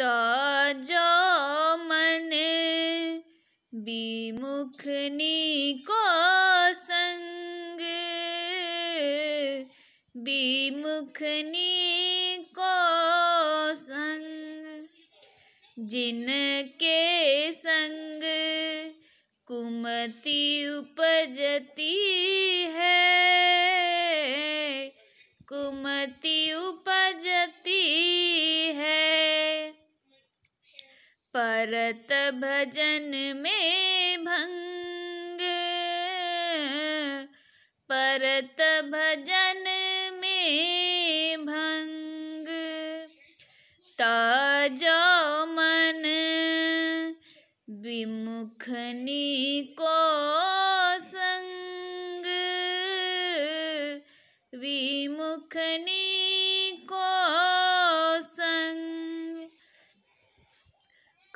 तो मन विमुखनी को संग विमुखनी को संग जिनके संग कुमति उपजती है कुमति उपजती परत भजन में भंग परत भजन में भंग ताजो मन विमुखनी को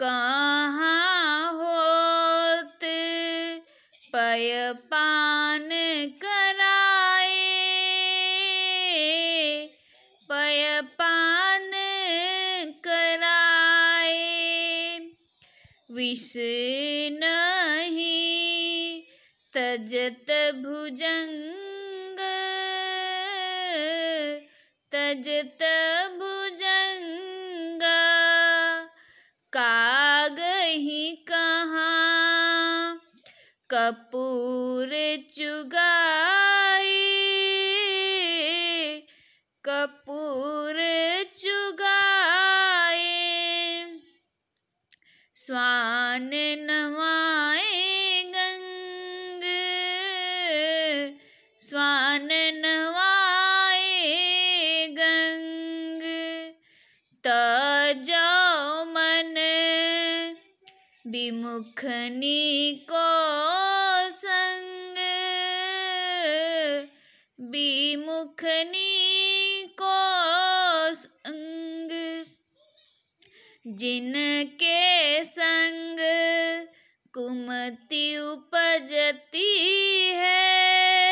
कहाँ होत पय पान कराए पय पान कराए विष नहीं तजत भुजंग तजत भुज कपूर चुगा विमुखनी को संग विमुखनी को संग जिनके संग कुमति उपजती है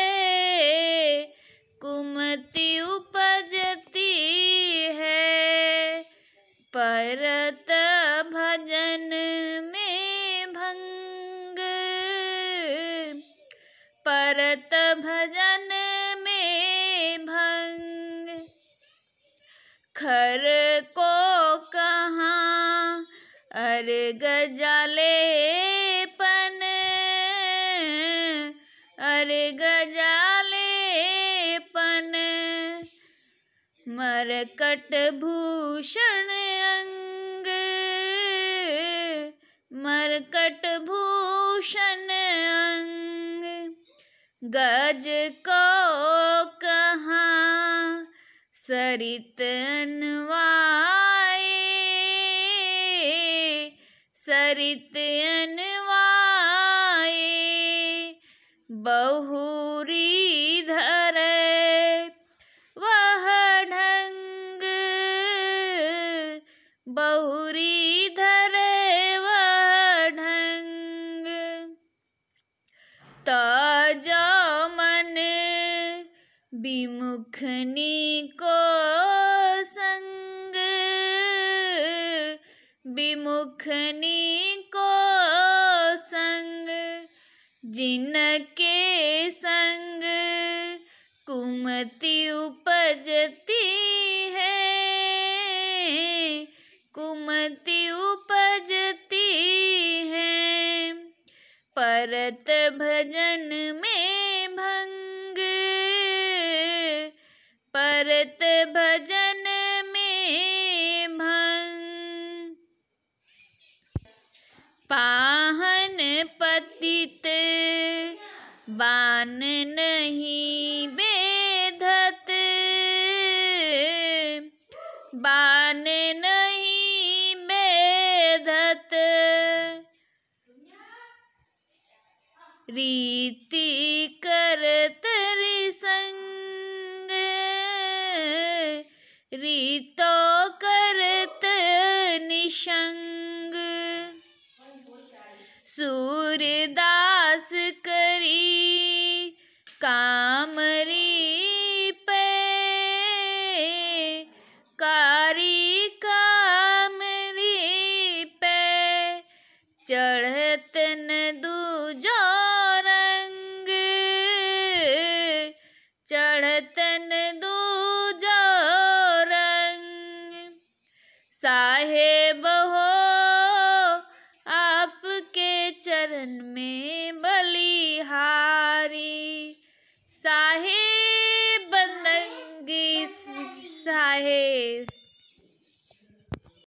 परत भजन में भंग खर को कहाँ अर्ग गजाले पन अर्ग गजाले पन मरकट भूषण अंग मरकट भूषण गज को कहा सरितनवाए अनवाए सरित अनवाए बहुरी राजा मन विमुखनी को संग विमुखनी को संग जिनके संग कुमति उपजती है कुमति उप परत भजन में भंग परत भजन में भंग पाहन पतित बान नहीं बेधत बान नहीं रीति करतर संग रीतो करत निशंग सूरदास करी कामरी पे पे चढ़त न दू रतन दूजो रंग साहेब हो आपके चरण में